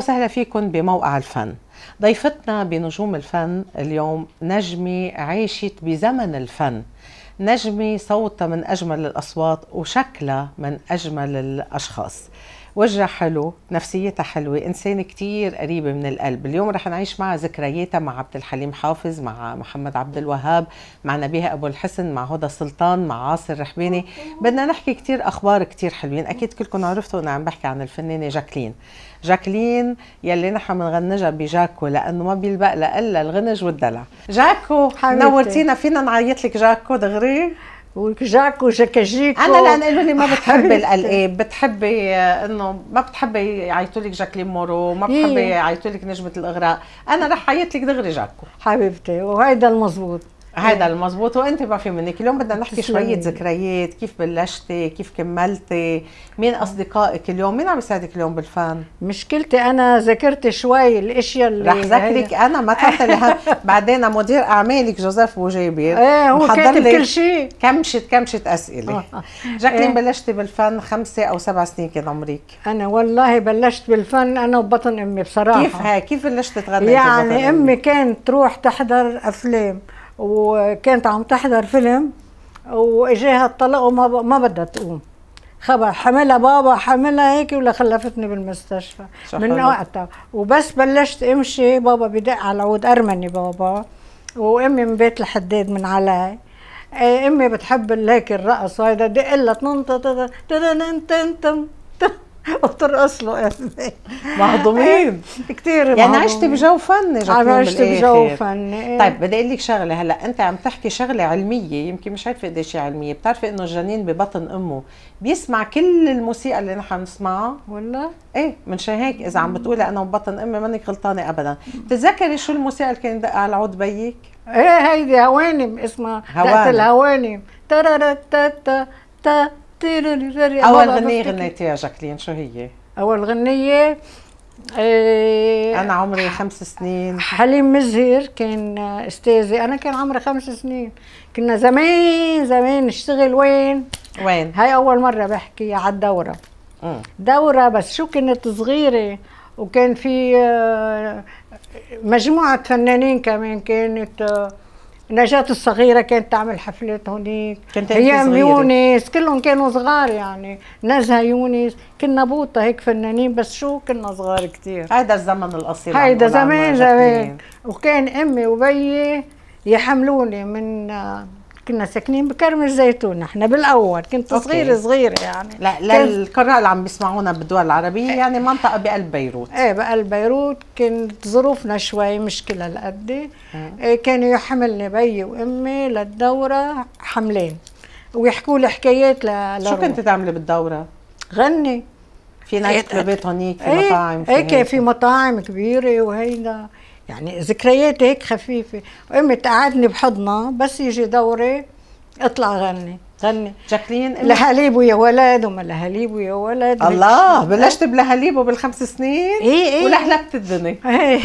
وسهلا فيكم بموقع الفن ضيفتنا بنجوم الفن اليوم نجمة عاشت بزمن الفن نجمة صوتها من أجمل الأصوات وشكلها من أجمل الأشخاص وجهها حلو نفسيتها حلوة إنسان كتير قريبة من القلب اليوم رح نعيش مع ذكرياتها مع عبد الحليم حافظ مع محمد عبد الوهاب مع نبيها أبو الحسن مع هدى سلطان مع عاصر رحباني بدنا نحكي كتير أخبار كتير حلوين أكيد كلكم عرفتوا أنا عم بحكي عن الفنانة جاكلين جاكلين يلي نحن بنغنجها بجاكو لانه ما بيلبق لها الا الغنج والدلع جاكو حبيبتي. نورتينا فينا نعيط لك جاكو دغري وكجاك وجاكاجيك انا لان قالوا لي ما بتحبي القلقاب إيه، بتحبي انه ما بتحبي يعيطوا لك جاكلين مورو ما إيه. بتحبي يعيطوا لك نجمه الاغراء انا رح عيط لك دغري جاكو حبيبتي وهيدا المزبوط هذا إيه. المضبوط وانت ما في منك اليوم بدنا نحكي شويه ذكريات كيف بلشتي كيف كملتي مين آه. اصدقائك اليوم مين عم يساعدك اليوم بالفن مشكلتي انا ذكرت شوي الاشياء اللي رح ذكرك انا ما تعطي بعدين مدير اعمالك جوزيف بوجيبي ايه هو كاتب كل شيء كمشت كمشت اسئله آه. جاكلين إيه. بلشتي بالفن خمسة او سبع سنين كان عمرك انا والله بلشت بالفن انا وبطن امي بصراحه كيف هيك كيف بلشت تغني يعني امي كانت تروح تحضر افلام وكانت عم تحضر فيلم واجاها الطلاق وما ب... ما بدها تقوم خبر حملها بابا حملها هيك ولا خلفتني بالمستشفى من وقتها وبس بلشت امشي بابا بدق على العود ارمني بابا وامي من بيت الحداد من علي امي بتحب هيك الرقص وهيدا دق لها تنطط اضطر له يعني مهضومين كثير يعني مهضومين. عشت بجو فني انا عشت بجو فني إيه. طيب بدي اقول لك شغله هلا انت عم تحكي شغله علميه يمكن مش عارفه قديش علميه بتعرفي انه الجنين ببطن امه بيسمع كل الموسيقى اللي نحن بنسمعها ولا ايه منشان هيك اذا عم بتقولي انا ببطن امي مانك غلطانه ابدا بتتذكري شو الموسيقى اللي كان يدقها على عود بيك ايه هيدي هوانم اسمها هوانم الهوانم تا تا تا اول غنيه غنيتيها جاكلين شو هي؟ اول غنيه آه، انا عمري خمس سنين حليم مزهر كان استاذي انا كان عمري خمس سنين كنا زمان زمان نشتغل وين وين هاي اول مره بحكي على الدوره دوره بس شو كانت صغيره وكان في آه، مجموعه فنانين كمان كانت آه، نجاة الصغيرة كانت تعمل حفلات هونيك كانت أيام يونس كلهم كانوا صغار يعني نزهة يونس كنا بوطة هيك فنانين بس شو كنا صغار كتير هيدا الزمن القصير هيدا زمان زمان وكان أمي وبيي يحملوني من كنا ساكنين بكرم الزيتون نحن بالاول كنت أوكي. صغيره صغيره يعني لا للقراء اللي عم بيسمعونا بالدول العربيه إيه. يعني منطقه بقلب بيروت ايه بقلب بيروت كانت ظروفنا شوي مشكله لقد إيه. ايه كانوا يحملني بيي وامي للدوره حملين ويحكوا لي حكايات ل... شو كنت تعملي بالدوره؟ غني في ناس كلوبات إيه، هونيك في مطاعم ايه كان في مطاعم كبيره وهيدا يعني ذكريات هيك خفيفه قمت قعدني بحضنها بس يجي دوري اطلع غني غني جاكلين لهليب ويا ولد وما لهليب ويا ولد الله بلشت بلهليب وبالخمس سنين ايه ايه ولهلبت الدنيا ايه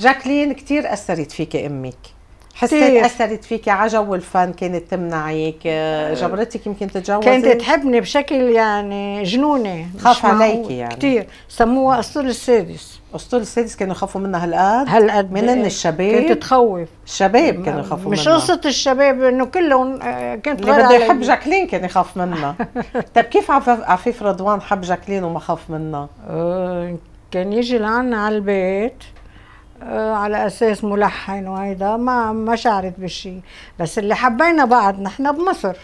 جاكلين كثير اثرت فيك امك حسيت اثرت فيك على جو الفن كانت تمنعك آه، آه، جبرتك يمكن تتجوزي كانت تحبني بشكل يعني جنوني خاف عليك يعني كثير سموها اسطول السادس اسطول السادس كانوا يخافوا منها هالقد هالقد من ان الشباب كانت تخوف الشباب كانوا يخافوا منها مش قصه الشباب انه كلهم آه، كانت اللي بده يحب جاكلين كان يخاف منها طيب كيف عفيف رضوان حب جاكلين وما خاف منها؟ كان يجي لعنا على البيت آه، على اساس ملحن وهيدا ما ما شعرت بشيء بس اللي حبينا بعض نحن بمصر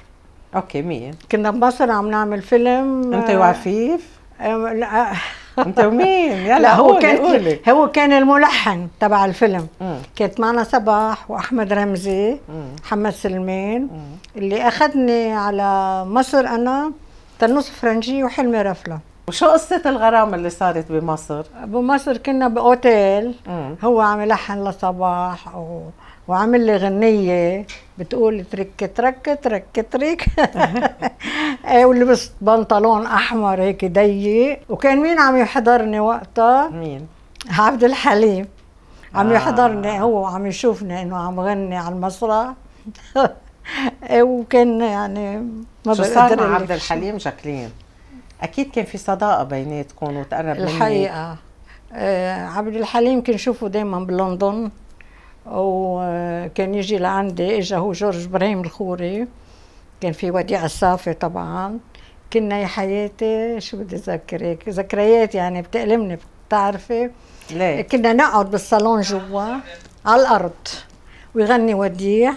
اوكي مية كنا بمصر عم نعمل فيلم انت آه، وعفيف آه، لا انت ومين يلا لا هو قولي كان قولي. هو كان الملحن تبع الفيلم كانت معنا صباح واحمد رمزي محمد سلمان اللي اخذني على مصر انا تنوس فرنجي وحلمي رفله وشو قصة الغرام اللي صارت بمصر؟ بمصر كنا بأوتيل مم. هو عم يلحن لصباح و... وعمل لي غنية بتقول ترك ترك ترك ترك إيه، ولبست بنطلون أحمر هيك ضيق وكان مين عم يحضرني وقتها؟ مين؟ عبد الحليم عم آه. يحضرني هو عم يشوفني انه عم غني على المسرح إيه، وكان يعني ما شو صار مع عبد الحليم جاكلين؟ اكيد كان في صداقه بيناتكم وتقرب الحقيقه آه عبد الحليم كنشوفه دايما بلندن وكان يجي لعندي اجا هو جورج ابراهيم الخوري كان في وديع الصافي طبعا كنا يا حياتي شو بدي اذكرك ذكريات يعني بتألمني بتعرفي ليه؟ كنا نقعد بالصالون جوا على الارض ويغني وديع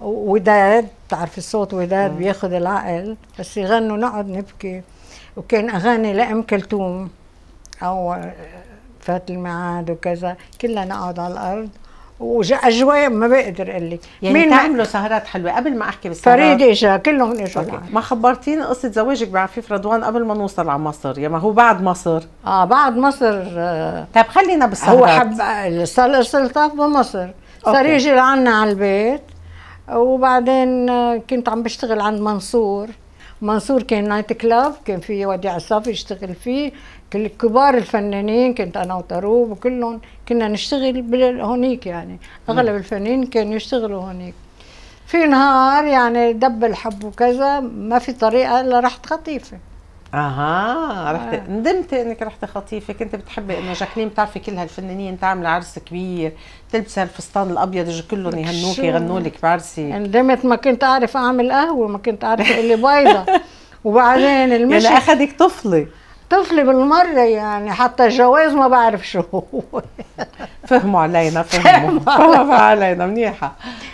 وداد بتعرفي صوت وداد بياخذ العقل بس يغنوا نقعد نبكي وكان اغاني لام كلثوم او فات الميعاد وكذا كلها نقعد على الارض واجواء ما بقدر اقول لك يعني مين تعملوا سهرات حلوه قبل ما احكي بالسهرات فريد اجا كلهم اجوا ما خبرتيني قصه زواجك بعفيف رضوان قبل ما نوصل على مصر يا يعني ما هو بعد مصر اه بعد مصر آه طيب خلينا بالسهرات هو حب السلطات بمصر صار يجي لعنا على البيت وبعدين آه، كنت عم بشتغل عند منصور منصور كان نايت كلاب كان في وديع الصافي يشتغل فيه كل كبار الفنانين كنت انا وطروب وكلهم كنا نشتغل هونيك يعني اغلب الفنانين كانوا يشتغلوا هونيك في نهار يعني دب الحب وكذا ما في طريقه الا رحت خطيفه اها رحت آه. ندمت انك رحت خطيفه كنت بتحبي انه جاكلين بتعرفي كل هالفنانين تعمل عرس كبير تلبسي الفستان الابيض كلهم يهنوك يغنوا لك بعرسي ندمت يعني ما كنت اعرف اعمل قهوه ما كنت اعرف إيه اللي بيضه وبعدين المشي يعني اخذك طفله طفله بالمرة يعني حتى الجواز ما بعرف شو هو فهموا علينا فهموا فهموا علينا منيحة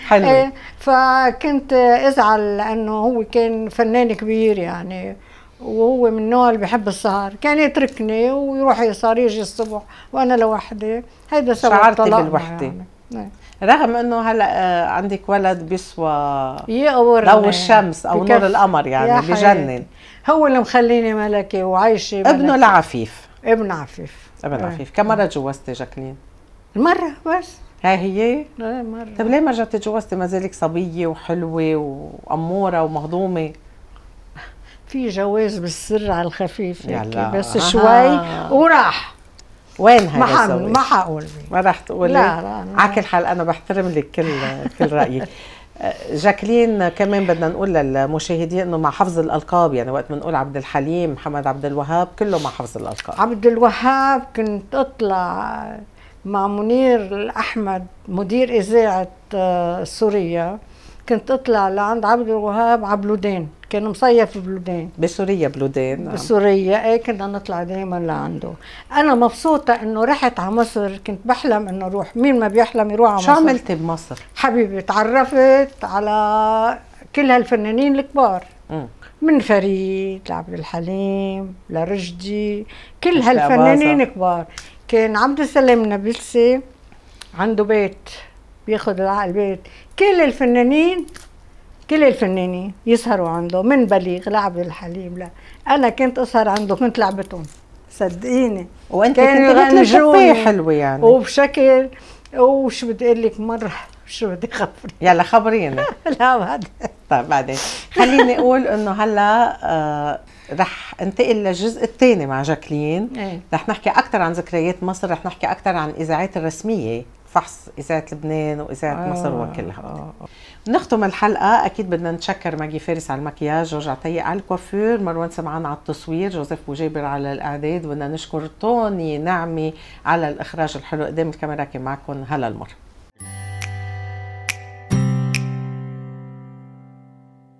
حلو إيه، فكنت ازعل لانه هو كان فنان كبير يعني وهو من النوع اللي بحب السهر كان يتركني ويروح يسهر يجي الصبح وانا لوحدي هيدا سبب شعرتي بالوحده يعني. نعم. رغم انه هلا آه، عندك ولد بيسوى ضو الشمس او نور القمر يعني بجنن هو اللي مخليني ملكي وعايشه ابنه لعفيف ابن عفيف ابن نعم. عفيف كم مره تجوزتي جاكلين؟ مرة بس هاي هي؟ ايه مرة طيب ليه ما رجعتي تجوزتي ما زالك صبية وحلوة وأمورة ومهضومة؟ في جواز بالسر على الخفيف بس آه. شوي وراح وين هذا ما ما حقول ما راح تقولي لا لا كل حال انا بحترم لك كل كل رايك أه، جاكلين كمان بدنا نقول للمشاهدين انه مع حفظ الالقاب يعني وقت بنقول عبد الحليم محمد عبد الوهاب كله مع حفظ الالقاب عبد الوهاب كنت اطلع مع منير الاحمد مدير اذاعه أه، سوريا كنت اطلع لعند عبد الوهاب عبلودين كان مصيف بلودان بسوريا بلودان نعم. بسوريا ايه كنا نطلع دايما لعنده انا مبسوطه انه رحت على مصر كنت بحلم انه اروح مين ما بيحلم يروح على مصر شو عملتي بمصر حبيبي تعرفت على كل هالفنانين الكبار م. من فريد لعبد الحليم لرشدي كل هالفنانين كبار كان عبد السلام نابلسي عنده بيت بياخذ العقل بيت كل الفنانين كل الفنانين يسهروا عنده من بليغ لعبد الحليم لا انا كنت اسهر عنده كنت لعبتهم صدقيني وانت كنت يغنجوني حلوه يعني وبشكل وش بدي اقول لك مره شو بدي خبرك يلا خبرينا لا بعدين طيب بعدين خليني اقول انه هلا آه رح انتقل للجزء الثاني مع جاكلين ايه؟ رح نحكي اكثر عن ذكريات مصر رح نحكي اكثر عن الاذاعات الرسميه فحص إذاعة لبنان وإذاعة آه مصر وكلها آه،, آه نختم الحلقة أكيد بدنا نشكر ماجي فارس على المكياج جورج عطية على الكوافير مروان سمعان على التصوير جوزيف وجابر على الإعداد بدنا نشكر طوني نعمي على الإخراج الحلو قدام الكاميرا كان معكم هلا المر